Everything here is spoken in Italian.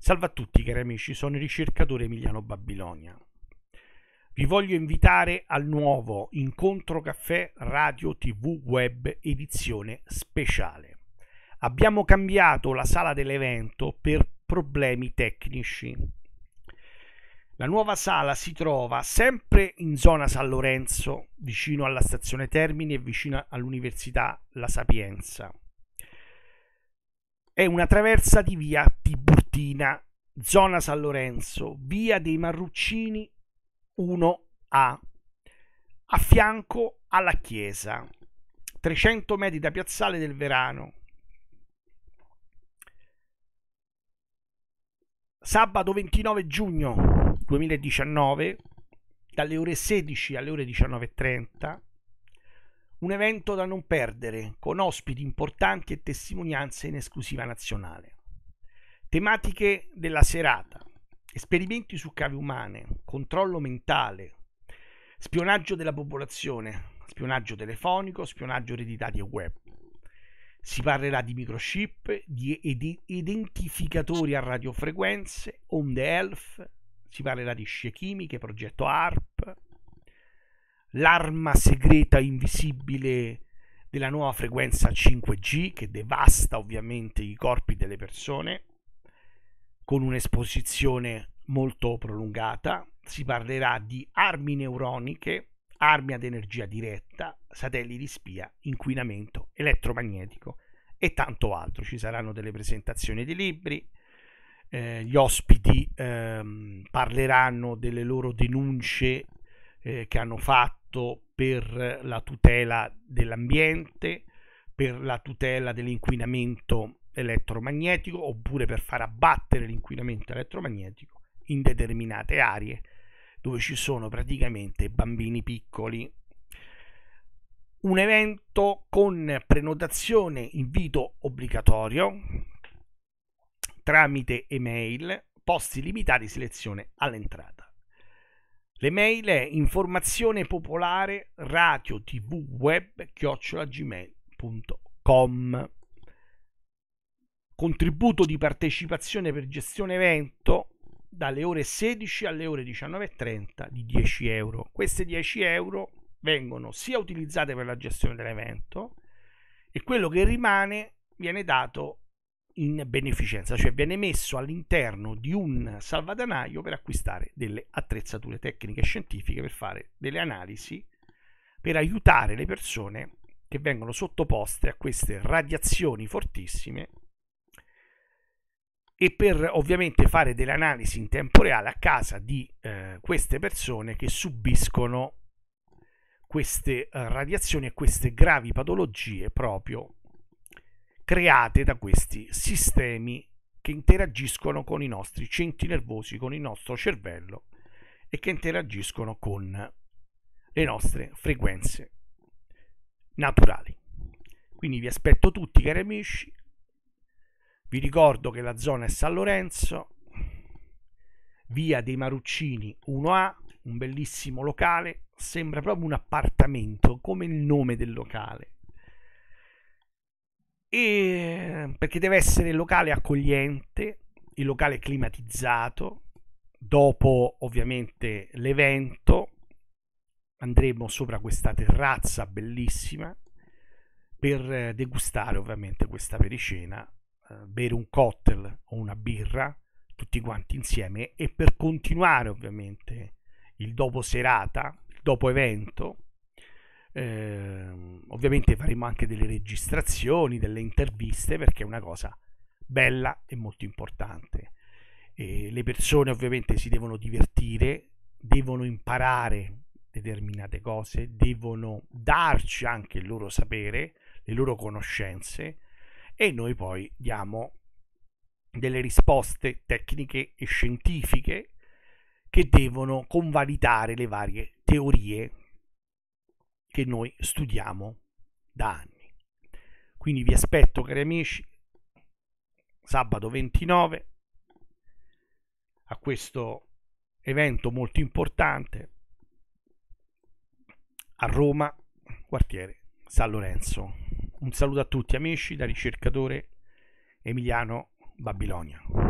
Salve a tutti cari amici, sono il ricercatore Emiliano Babilonia. Vi voglio invitare al nuovo incontro caffè radio tv web edizione speciale. Abbiamo cambiato la sala dell'evento per problemi tecnici. La nuova sala si trova sempre in zona San Lorenzo, vicino alla stazione Termini e vicino all'Università La Sapienza è una traversa di via Tiburtina, zona San Lorenzo, via dei Marruccini 1A, a fianco alla chiesa, 300 metri da piazzale del Verano. Sabato 29 giugno 2019, dalle ore 16 alle ore 19.30, un evento da non perdere, con ospiti importanti e testimonianze in esclusiva nazionale. Tematiche della serata. Esperimenti su cavi umane, controllo mentale, spionaggio della popolazione, spionaggio telefonico, spionaggio ereditario e web. Si parlerà di microchip, di ed- identificatori a radiofrequenze, onde ELF, si parlerà di scie chimiche, progetto ARP, l'arma segreta invisibile della nuova frequenza 5G che devasta ovviamente i corpi delle persone con un'esposizione molto prolungata. Si parlerà di armi neuroniche, armi ad energia diretta, satelliti spia, inquinamento elettromagnetico e tanto altro. Ci saranno delle presentazioni di libri, eh, gli ospiti ehm, parleranno delle loro denunce eh, che hanno fatto fatto per la tutela dell'ambiente, per la tutela dell'inquinamento elettromagnetico oppure per far abbattere l'inquinamento elettromagnetico in determinate aree dove ci sono praticamente bambini piccoli. Un evento con prenotazione invito obbligatorio tramite email, posti limitati, selezione all'entrata. Le mail è informazione popolare radio tv web chiocciolagmail.com Contributo di partecipazione per gestione evento dalle ore 16 alle ore 19.30 di 10 euro. Queste 10 euro vengono sia utilizzate per la gestione dell'evento e quello che rimane viene dato in beneficenza, cioè viene messo all'interno di un salvadanaio per acquistare delle attrezzature tecniche e scientifiche per fare delle analisi per aiutare le persone che vengono sottoposte a queste radiazioni fortissime e per ovviamente fare delle analisi in tempo reale a casa di eh, queste persone che subiscono queste eh, radiazioni e queste gravi patologie proprio create da questi sistemi che interagiscono con i nostri centri nervosi, con il nostro cervello e che interagiscono con le nostre frequenze naturali. Quindi vi aspetto tutti cari amici, vi ricordo che la zona è San Lorenzo, via dei Maruccini 1A, un bellissimo locale, sembra proprio un appartamento, come il nome del locale. E ehm, perché deve essere il locale accogliente, il locale climatizzato, dopo ovviamente l'evento andremo sopra questa terrazza bellissima per eh, degustare ovviamente questa pericena, eh, bere un cocktail o una birra tutti quanti insieme e per continuare ovviamente il dopo serata, il dopo evento eh, ovviamente faremo anche delle registrazioni, delle interviste perché è una cosa bella e molto importante. E le persone ovviamente si devono divertire, devono imparare determinate cose, devono darci anche il loro sapere, le loro conoscenze e noi poi diamo delle risposte tecniche e scientifiche che devono convalidare le varie teorie che noi studiamo da anni. Quindi vi aspetto, cari amici, sabato 29 a questo evento molto importante a Roma, quartiere San Lorenzo. Un saluto a tutti amici da ricercatore Emiliano Babilonia.